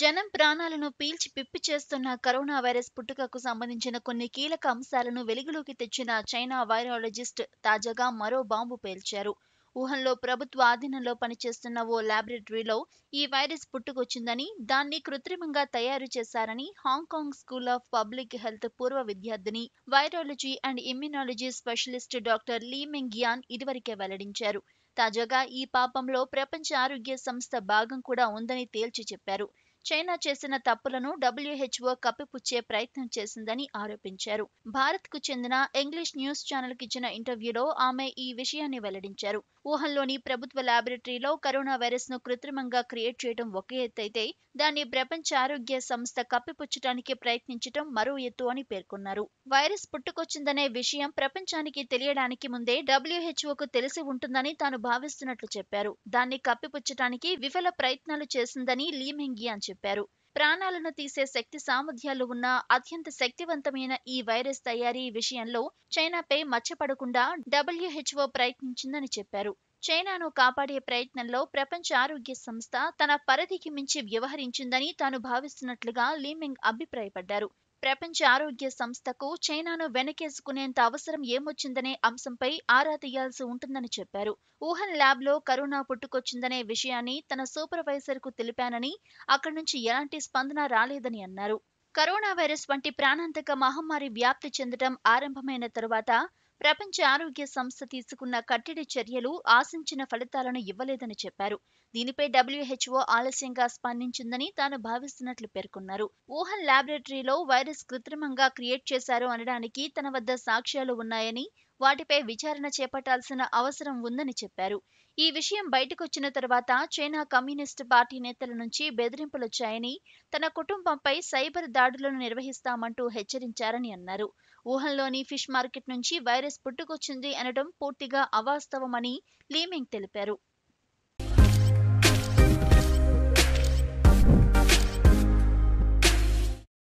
జనం ప్రాణాలను పీల్చి పిప్పి చేస్తున్న కరోనా వైరస్ పుట్టుకకు సంబంధించిన కొన్ని కీలక అంశాలను వెలుగులోకి తెచ్చిన చైనా వైరాలజిస్ట్ తాజాగా మరో బాంబు పేల్చారు వుహన్లో ప్రభుత్వ ఆధీనంలో పనిచేస్తున్న ఓ ల్యాబొరేటరీలో ఈ వైరస్ పుట్టుకొచ్చిందని దాన్ని కృత్రిమంగా తయారు చేశారని Hong Kong school of public health పూర్వ విద్యార్థిని virology and immunology specialist doctor Li Mengyan ఇదివరకే వెల్లడించారు తాజాగా ఈ పాపంలో ప్రపంచ ఆరోగ్య సంస్థ భాగం కూడా ఉందని తేల్చి చెప్పారు చైనా చేసిన తప్పులను డబ్ల్యూహెచ్ఓ కప్పిపుచ్చే ప్రయత్నం చేసిందని ఆరోపించారు భారత్కు చెందిన ఇంగ్లీష్ న్యూస్ కి ఇచ్చిన ఇంటర్వ్యూలో ఆమె ఈ విషయాన్ని వెల్లడించారు ఊహల్లోని ప్రభుత్వ ల్యాబొరేటరీలో కరోనా వైరస్ ను కృత్రిమంగా క్రియేట్ చేయడం ఒక ఎత్తైతే దాన్ని ప్రపంచ ఆరోగ్య సంస్థ కప్పిపుచ్చటానికి ప్రయత్నించడం మరో ఎత్తు అని పేర్కొన్నారు వైరస్ పుట్టుకొచ్చిందనే విషయం ప్రపంచానికి తెలియడానికి ముందే డబ్ల్యూహెచ్ఓకు తెలిసి ఉంటుందని తాను భావిస్తున్నట్లు చెప్పారు దాన్ని కప్పిపుచ్చటానికి విఫల ప్రయత్నాలు చేసిందని లీమెంగి అని చెప్పారు ప్రాణాలను తీసే శక్తి సామర్థ్యాలు ఉన్న అత్యంత శక్తివంతమైన ఈ వైరస్ తయారీ విషయంలో చైనాపై మచ్చపడకుండా డబ్ల్యూహెచ్ఓ ప్రయత్నించిందని చెప్పారు చైనాను కాపాడే ప్రయత్నంలో ప్రపంచ ఆరోగ్య సంస్థ తన పరిధికి మించి వ్యవహరించిందని తాను భావిస్తున్నట్లుగా లీమింగ్ అభిప్రాయపడ్డారు ప్రపంచ ఆరోగ్య సంస్థకు చైనాను వెనకేసుకునేంత అవసరం ఏమొచ్చిందనే అంశంపై ఆరా తీయాల్సి ఉంటుందని చెప్పారు వుహన్ ల్యాబ్ లో కరోనా పుట్టుకొచ్చిందనే విషయాన్ని తన సూపర్వైజర్ కు తెలిపానని అక్కడి నుంచి ఎలాంటి స్పందన రాలేదని అన్నారు కరోనా వైరస్ వంటి ప్రాణాంతక మహమ్మారి వ్యాప్తి చెందడం ఆరంభమైన తరువాత ప్రపంచ ఆరోగ్య సంస్థ తీసుకున్న కట్టడి చర్యలు ఆశించిన ఫలితాలను ఇవ్వలేదని చెప్పారు దీనిపై డబ్ల్యూహెచ్ఓ ఆలస్యంగా స్పందించిందని తాను భావిస్తున్నట్లు పేర్కొన్నారు వుహన్ లాబొరేటరీలో వైరస్ కృత్రిమంగా క్రియేట్ చేశారు అనడానికి తన వద్ద సాక్ష్యాలు ఉన్నాయని వాటిపై విచారణ చేపట్టాల్సిన అవసరం ఉందని చెప్పారు ఈ విషయం బయటకొచ్చిన తర్వాత చైనా కమ్యూనిస్టు పార్టీ నేతల నుంచి బెదిరింపులొచ్చాయని తన కుటుంబంపై సైబర్ దాడులను నిర్వహిస్తామంటూ హెచ్చరించారని అన్నారు వుహన్లోని ఫిష్ మార్కెట్ నుంచి వైరస్ పుట్టుకొచ్చింది అనడం పూర్తిగా అవాస్తవమని లీమింగ్ తెలిపారు